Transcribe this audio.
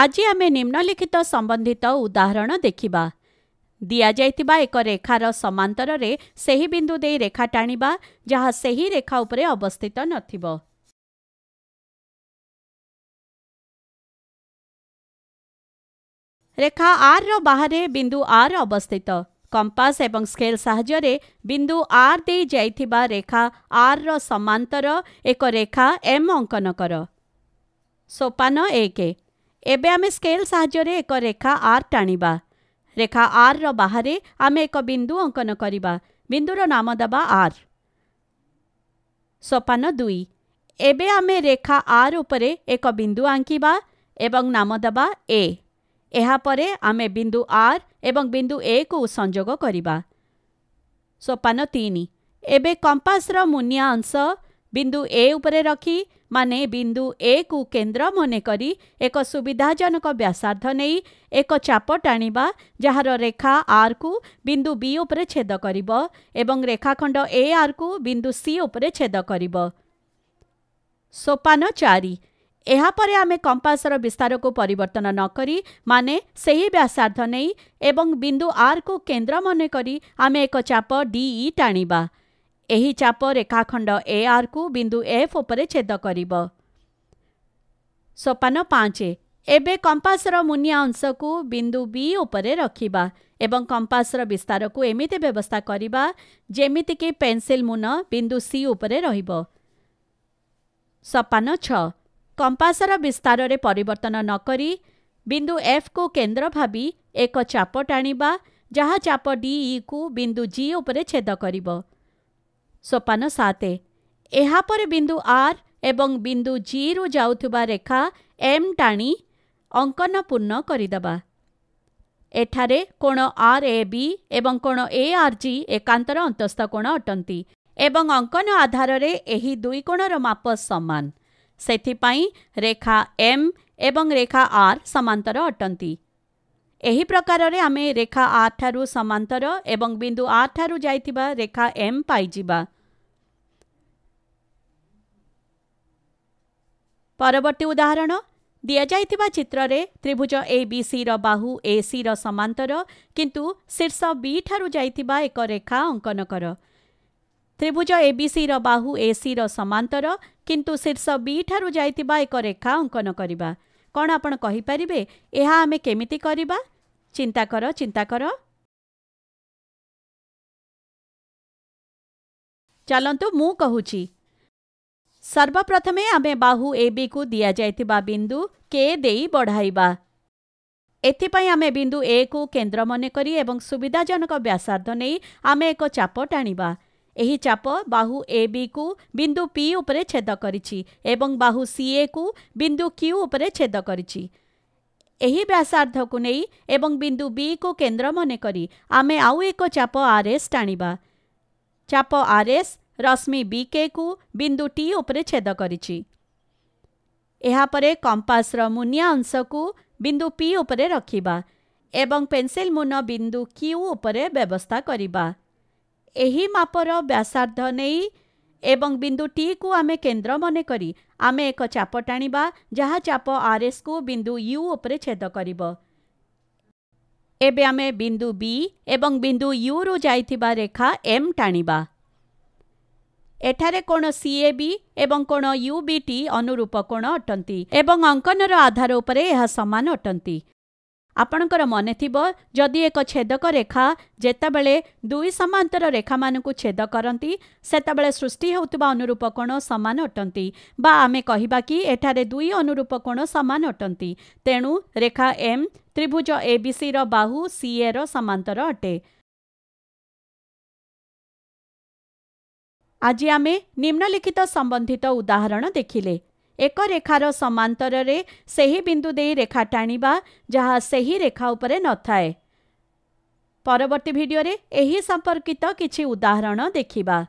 ଆଜି ଆମେ ନିମ୍ନଲିଖିତ ସମ୍ବନ୍ଧିତ ଉଦାହରଣ ଦେଖିବା ଦିଆଯାଇଥିବା ଏକ ରେଖାର ସମାନ୍ତରରେ ସେହି ବିନ୍ଦୁ ଦେଇ ରେଖା ଟାଣିବା ଯାହା ସେହି ରେଖା ଉପରେ ଅବସ୍ଥିତ ନଥିବ ରେଖା ଆର୍ର ବାହାରେ ବିନ୍ଦୁ ଆର୍ ଅବସ୍ଥିତ କମ୍ପାସ୍ ଏବଂ ସ୍କେଲ୍ ସାହାଯ୍ୟରେ ବିନ୍ଦୁ ଆର୍ ଦେଇ ଯାଇଥିବା ରେଖା ଆର୍ର ସମାନ୍ତର ଏକ ରେଖା ଏମ୍ ଅଙ୍କନ କର ସୋପାନ ଏକେ ଏବେ ଆମେ ସ୍କେଲ୍ ସାହାଯ୍ୟରେ ଏକ ରେଖା ଆର୍ ଟାଣିବା ରେଖା ଆର୍ର ବାହାରେ ଆମେ ଏକ ବିନ୍ଦୁ ଅଙ୍କନ କରିବା ବିନ୍ଦୁର ନାମ ଦେବା ଆର୍ ସୋପାନ ଦୁଇ ଏବେ ଆମେ ରେଖା ଆର୍ ଉପରେ ଏକ ବିନ୍ଦୁ ଆଙ୍କିବା ଏବଂ ନାମ ଦେବା ଏ ଏହାପରେ ଆମେ ବିନ୍ଦୁ ଆର୍ ଏବଂ ବିନ୍ଦୁ ଏକୁ ସଂଯୋଗ କରିବା ସୋପାନ ତିନି ଏବେ କମ୍ପାସ୍ର ମୁନିଆ ଅଂଶ ବିନ୍ଦୁ ଏ ଉପରେ ରଖି ମାନେ ବିନ୍ଦୁ ଏକୁ କେନ୍ଦ୍ର ମନେ କରି ଏକ ସୁବିଧାଜନକ ବ୍ୟାସାର୍ଦ୍ଧ ନେଇ ଏକ ଚାପ ଟାଣିବା ଯାହାର ରେଖା ଆର୍କୁ ବିନ୍ଦୁ ବି ଉପରେ ଛେଦ କରିବ ଏବଂ ରେଖାଖଣ୍ଡ ଏ ଆର୍କୁ ବିନ୍ଦୁ ସି ଉପରେ ଛେଦ କରିବ ସୋପାନ ଚାରି ଏହାପରେ ଆମେ କମ୍ପାସର ବିସ୍ତାରକୁ ପରିବର୍ତ୍ତନ ନକରି ମାନେ ସେହି ବ୍ୟାସାର୍ଦ୍ଧ ନେଇ ଏବଂ ବିନ୍ଦୁ ଆର୍କୁ କେନ୍ଦ୍ର ମନେ କରି ଆମେ ଏକ ଚାପ ଡିଇ ଟାଣିବା ଏହି ଚାପ ରେଖାଖଣ୍ଡ ଏଆର୍କୁ ବିନ୍ଦୁ ଏଫ୍ ଉପରେ ଛେଦ କରିବ ସୋପାନ ପାଞ୍ଚ ଏବେ କମ୍ପାସର ମୁନିଆ ଅଂଶକୁ ବିନ୍ଦୁ ବି ଉପରେ ରଖିବା ଏବଂ କମ୍ପାସର ବିସ୍ତାରକୁ ଏମିତି ବ୍ୟବସ୍ଥା କରିବା ଯେମିତିକି ପେନ୍ସିଲ୍ ମୁନ ବିନ୍ଦୁ ସି ଉପରେ ରହିବ ସୋପାନ ଛଅ କମ୍ପାସର ବିସ୍ତାରରେ ପରିବର୍ତ୍ତନ ନକରି ବିନ୍ଦୁ ଏଫ୍କୁ କେନ୍ଦ୍ର ଭାବି ଏକ ଚାପ ଟାଣିବା ଯାହା ଚାପ ଡିଇକୁ e ବିନ୍ଦୁ ଜି ଉପରେ ଛେଦ କରିବ ସୋପାନ ସାତ ଏହାପରେ ବିନ୍ଦୁ ଆର୍ ଏବଂ ବିନ୍ଦୁ ଜିରୁ ଯାଉଥିବା ରେଖା ଏମ୍ ଟାଣି ଅଙ୍କନ ପୂର୍ଣ୍ଣ କରିଦେବା ଏଠାରେ କୋଣ ଆର୍ ଏ ବି ଏବଂ କୋଣ ଏ ଆର୍ ଜି ଏକାନ୍ତର ଅନ୍ତସ୍ଥ କୋଣ ଅଟନ୍ତି ଏବଂ ଅଙ୍କନ ଆଧାରରେ ଏହି ଦୁଇ କୋଣର ମାପ ସମାନ ସେଥିପାଇଁ ରେଖା ଏମ୍ ଏବଂ ରେଖା ଆର୍ ସମାନ୍ତର ଅଟନ୍ତି ଏହି ପ୍ରକାରରେ ଆମେ ରେଖା ଆର୍ ଠାରୁ ସମାନ୍ତର ଏବଂ ବିନ୍ଦୁ ଆର୍ ଠାରୁ ଯାଇଥିବା ରେଖା ଏମ୍ ପାଇଯିବା ପରବର୍ତ୍ତୀ ଉଦାହରଣ ଦିଆଯାଇଥିବା ଚିତ୍ରରେ ତ୍ରିଭୁଜ ଏ ବି ସିର ବାହୁ ଏ ସିର ସମାନ୍ତର କିନ୍ତୁ ଶୀର୍ଷ ବି ଠାରୁ ଯାଇଥିବା ଏକ ରେଖା ଅଙ୍କନ କର ତ୍ରିଭୁଜ ଏ ବି ସିର ବାହୁ ଏ ସିର ସମାନ୍ତର କିନ୍ତୁ ଶୀର୍ଷ ବି ଠାରୁ ଯାଇଥିବା ଏକ ରେଖା ଅଙ୍କନ କରିବା କ'ଣ ଆପଣ କହିପାରିବେ ଏହା ଆମେ କେମିତି କରିବା ଚିନ୍ତା କର ଚିନ୍ତା କର ଚାଲନ୍ତୁ ମୁଁ କହୁଛି ସର୍ବପ୍ରଥମେ ଆମେ ବାହୁ ଏ ବିକୁ ଦିଆଯାଇଥିବା ବିନ୍ଦୁ କେ ଦେଇ ବଢ଼ାଇବା ଏଥିପାଇଁ ଆମେ ବିନ୍ଦୁ ଏକୁ କେନ୍ଦ୍ର ମନେକରି ଏବଂ ସୁବିଧାଜନକ ବ୍ୟାସାର୍ଦ୍ଧ ନେଇ ଆମେ ଏକ ଚାପ ଟାଣିବା ଏହି ଚାପ ବାହୁ ଏ ବିକୁ ବିନ୍ଦୁ ପି ଉପରେ ଛେଦ କରିଛି ଏବଂ ବାହୁ ସିଏକୁ ବିନ୍ଦୁ କ୍ୟୁ ଉପରେ ଛେଦ କରିଛି ଏହି ବ୍ୟାସାର୍ଦ୍ଧକୁ ନେଇ ଏବଂ ବିନ୍ଦୁ ବିକୁ କେନ୍ଦ୍ର ମନେକରି ଆମେ ଆଉ ଏକ ଚାପ ଆର୍ଏସ୍ ଟାଣିବା ଚାପ ଆର୍ଏସ୍ ରଶ୍ମି ବିକେକୁ ବିନ୍ଦୁ ଟି ଉପରେ ଛେଦ କରିଛି ଏହାପରେ କମ୍ପାସର ମୁନିଆ ଅଂଶକୁ ବିନ୍ଦୁ ପି ଉପରେ ରଖିବା ଏବଂ ପେନ୍ସିଲ୍ ମୁନ ବିନ୍ଦୁ କ୍ୟୁ ଉପରେ ବ୍ୟବସ୍ଥା କରିବା ଏହି ମାପର ବ୍ୟାସାର୍ଦ୍ଧ ନେଇ ଏବଂ ବିନ୍ଦୁ ଟିକୁ ଆମେ କେନ୍ଦ୍ର ମନେ କରି ଆମେ ଏକ ଚାପ ଟାଣିବା ଯାହା ଚାପ ଆର୍ଏସ୍କୁ ବିନ୍ଦୁ ୟୁ ଉପରେ ଛେଦ କରିବ ଏବେ ଆମେ ବିନ୍ଦୁ ବି ଏବଂ ବିନ୍ଦୁ ୟୁରୁ ଯାଇଥିବା ରେଖା ଏମ୍ ଟାଣିବା ଏଠାରେ କୋଣ ସିଏ ବି ଏବଂ କୋଣ ୟୁ ବି ଟି ଅନୁରୂପ କୋଣ ଅଟନ୍ତି ଏବଂ ଅଙ୍କନର ଆଧାର ଉପରେ ଏହା ସମାନ ଅଟନ୍ତି ଆପଣଙ୍କର ମନେଥିବ ଯଦି ଏକ ଛେଦକ ରେଖା ଯେତେବେଳେ ଦୁଇ ସମାନ୍ତର ରେଖାମାନଙ୍କୁ ଛେଦ କରନ୍ତି ସେତେବେଳେ ସୃଷ୍ଟି ହେଉଥିବା ଅନୁରୂପ କୋଣ ସମାନ ଅଟନ୍ତି ବା ଆମେ କହିବା କି ଏଠାରେ ଦୁଇ ଅନୁରୂପ କୋଣ ସମାନ ଅଟନ୍ତି ତେଣୁ ରେଖା ଏମ୍ ତ୍ରିଭୁଜ ଏ ବି ସିର ବାହୁ ସିଏର ସମାନ୍ତର ଅଟେ ଆଜି ଆମେ ନିମ୍ନଲିଖିତ ସମ୍ବନ୍ଧିତ ଉଦାହରଣ ଦେଖିଲେ ଏକ ରେଖାର ସମାନ୍ତରରେ ସେହି ବିନ୍ଦୁ ଦେଇ ରେଖା ଟାଣିବା ଯାହା ସେହି ରେଖା ଉପରେ ନଥାଏ ପରବର୍ତ୍ତୀ ଭିଡ଼ିଓରେ ଏହି ସମ୍ପର୍କିତ କିଛି ଉଦାହରଣ ଦେଖିବା